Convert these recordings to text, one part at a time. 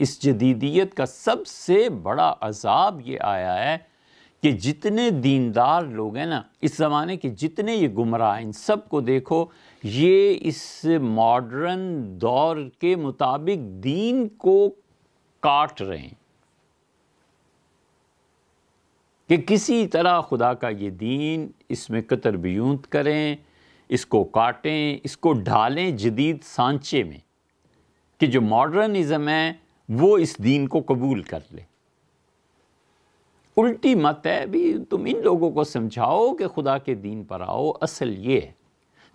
इस जदीदियत का सबसे बड़ा अजाब ये आया है कि जितने दीनदार लोग हैं ना इस ज़माने के जितने ये गुमराह इन सब को देखो ये इस मॉडर्न दौर के मुताबिक दीन को काट रहे हैं कि किसी तरह खुदा का ये दीन इसमें कतर बियूत करें इसको काटें इसको ढालें जदीद सांचे में कि जो मॉडर्निज़म है वो इस दीन को कबूल कर ले उल्टी मत है भी तुम इन लोगों को समझाओ कि खुदा के दीन पर आओ असल ये है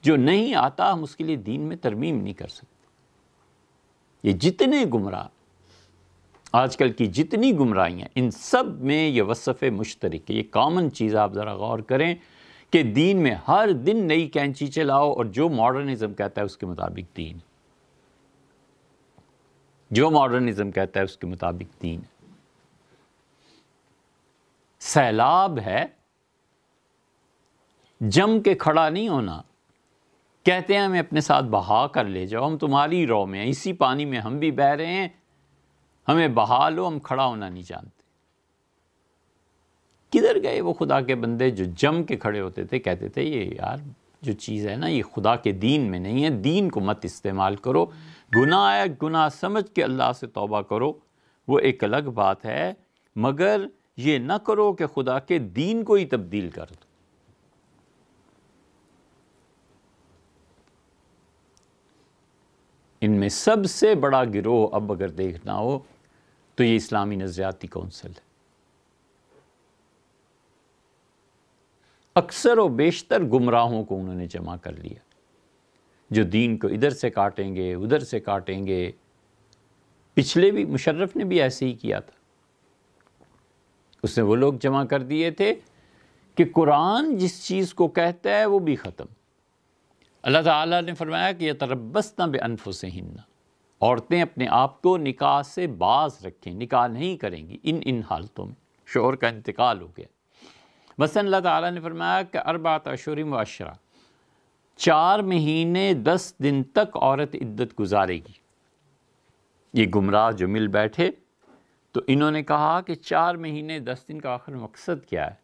जो नहीं आता हम उसके लिए दीन में तरमीम नहीं कर सकते ये जितने गुमराह आजकल की जितनी गुमराहियाँ इन सब में ये वसफ़ मुश्तरक है ये कॉमन चीज़ आप ज़रा गौर करें कि दीन में हर दिन नई कैंची चलाओ और जो मॉडर्निज़म कहता है उसके मुताबिक दीन जो मॉडर्निज़म कहता है उसके मुताबिक तीन सैलाब है जम के खड़ा नहीं होना कहते हैं हमें अपने साथ बहा कर ले जाओ हम तुम्हारी रो में हैं इसी पानी में हम भी बह रहे हैं हमें बहा लो हम खड़ा होना नहीं जानते किधर गए वो खुदा के बंदे जो जम के खड़े होते थे कहते थे ये यार जो चीज़ है ना ये खुदा के दीन में नहीं है दीन को मत इस्तेमाल करो गुनाह है गुनाह समझ के अल्लाह से तौबा करो वो एक अलग बात है मगर ये ना करो कि खुदा के दीन को ही तब्दील कर दो इनमें सबसे बड़ा गिरोह अब अगर देखना हो तो ये इस्लामी नज़रियाती कौंसिल है अक्सर व बेशतर गुमराहों को उन्होंने जमा कर लिया जो दीन को इधर से काटेंगे उधर से काटेंगे पिछले भी मुशर्रफ ने भी ऐसे ही किया था उसने वो लोग जमा कर दिए थे कि कुरान जिस चीज़ को कहता है वो भी ख़त्म अल्लाह ताला ने फरमाया कि यह तरबस ना बेअनफ से हिन्ना औरतें अपने आप को निकाह से बाज रखें निकाह नहीं करेंगी इन इन हालतों में शोहर का इंतकाल हो गया मसन अल्लाह ने फरमाया कि अरबा अशुर वशरा चार महीने दस दिन तक औरत इद्दत गुजारेगी ये गुमराह जो मिल बैठे तो इन्होंने कहा कि चार महीने दस दिन का आखिर मकसद क्या है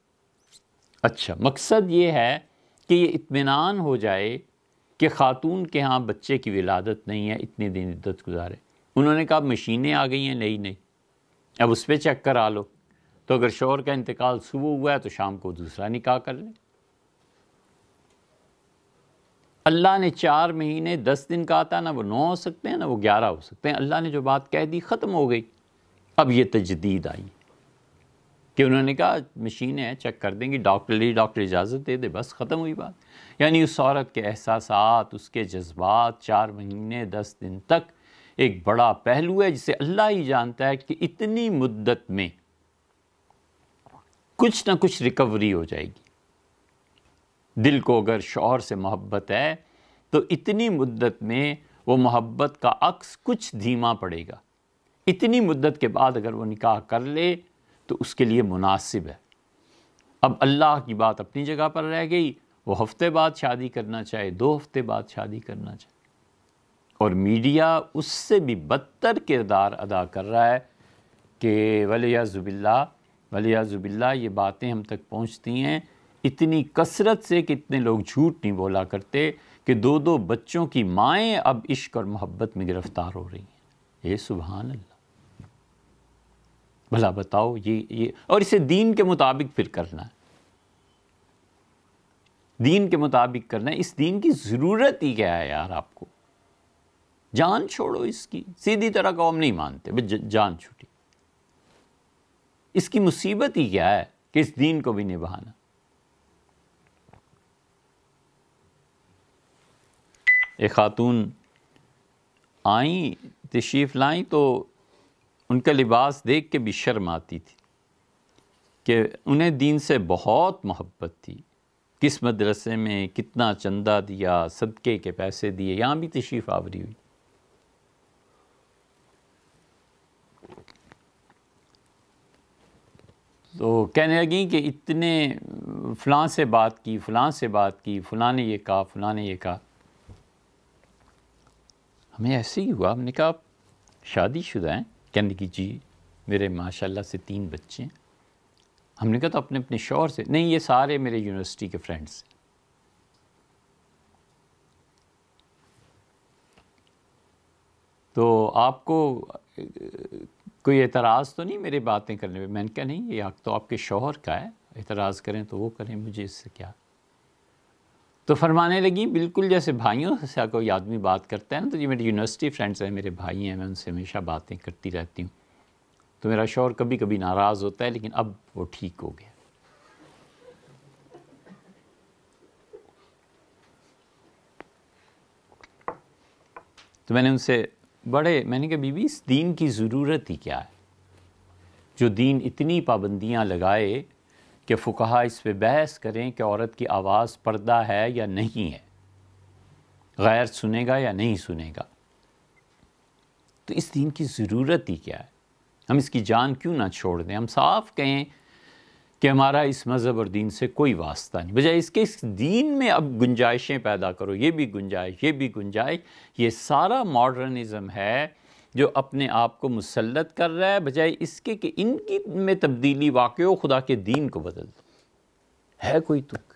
अच्छा मकसद ये है कि ये इतमान हो जाए कि ख़ातून के यहाँ बच्चे की विलादत नहीं है इतने दिन इद्दत गुजारे उन्होंने कहा मशीनें आ गई हैं नई नई अब उस पर चेक करा लो तो अगर शोहर का इंतकाल सुबह हुआ है तो शाम को दूसरा निकाह कर लें अल्लाह ने चार महीने दस दिन कहा था ना वो नौ हो सकते हैं ना वो ग्यारह हो सकते हैं अल्लाह ने जो बात कह दी ख़त्म हो गई अब ये तजदीद आई कि उन्होंने कहा मशीन है चेक कर देंगी डॉक्टर ली डॉक्टर इजाज़त दे दे बस ख़त्म हुई बात यानी उस औरत के एहसास उसके जज्बात चार महीने दस दिन तक एक बड़ा पहलू है जिसे अल्लाह ही जानता है कि इतनी मुद्दत में कुछ ना कुछ रिकवरी हो जाएगी दिल को अगर शौहर से मोहब्बत है तो इतनी मुद्दत में वो मोहब्बत का अक्स कुछ धीमा पड़ेगा इतनी मुद्दत के बाद अगर वो निकाह कर ले तो उसके लिए मुनासिब है अब अल्लाह की बात अपनी जगह पर रह गई वो हफ्ते बाद शादी करना चाहे दो हफ्ते बाद शादी करना चाहे और मीडिया उससे भी बदतर किरदार अदा कर रहा है कि वलिया ज़ुबिल्ला वलियाज़ुबिल्ला ये बातें हम तक पहुँचती हैं इतनी कसरत से कि इतने लोग झूठ नहीं बोला करते कि दो दो बच्चों की माएँ अब इश्क और मोहब्बत में गिरफ़्तार हो रही हैं ये सुबहान अल्लाह भला बताओ ये ये और इसे दीन के मुताबिक फिर करना है दीन के मुताबिक करना है इस दीन की ज़रूरत ही क्या है यार आपको जान छोड़ो इसकी सीधी तरह कौम नहीं मानते जान छोड़ो इसकी मुसीबत ही क्या है कि इस दीन को भी निभाना एक ख़ातून आई तशीफ़ लाई तो उनका लिबास देख के भी शर्म आती थी कि उन्हें दीन से बहुत मोहब्बत थी किस मदरसे में कितना चंदा दिया सदक़े के पैसे दिए यहाँ भी तशीफ़ आवरी हुई तो कहने लगी कि इतने फ़लाँ से बात की फ़लाँ से बात की फलां ने ये कहा फलां ने ये कहा हमें ऐसे ही हुआ हमने कहा शादीशुदा हैं कहने की जी मेरे माशाल्लाह से तीन बच्चे हैं हमने कहा तो अपने अपने शोर से नहीं ये सारे मेरे यूनिवर्सिटी के फ्रेंड्स हैं तो आपको कोई एतराज़ तो नहीं मेरे बातें करने पर मैंने कहा नहीं ये हक तो आपके शोहर का है एतराज़ करें तो वो करें मुझे इससे क्या तो फरमाने लगी बिल्कुल जैसे भाइयों से कोई आदमी बात करता है ना तो ये मेरे यूनिवर्सिटी फ्रेंड्स हैं मेरे भाई हैं मैं उनसे हमेशा बातें करती रहती हूँ तो मेरा शोर कभी कभी नाराज़ होता है लेकिन अब वो ठीक हो गया तो मैंने उनसे बड़े मैंने कहा बीबी इस दीन की ज़रूरत ही क्या है जो दीन इतनी पाबंदियाँ लगाए कि फ़ुकहा इस पर बहस करें कि औरत की आवाज़ पर्दा है या नहीं है गैर सुनेगा या नहीं सुनेगा तो इस दीन की ज़रूरत ही क्या है हम इसकी जान क्यों ना छोड़ दें हम साफ कहें कि हमारा इस मज़हब और दीन से कोई वास्ता नहीं बजाय इसके इस दीन में अब गुंजाइशें पैदा करो ये भी गुंजाइश ये भी गुंजाइश ये सारा मॉडर्निज़म है जो अपने आप को मुसलत कर रहा है बजाय इसके कि इनकी में तब्दीली वाक़ खुदा के दीन को बदल दो है कोई तो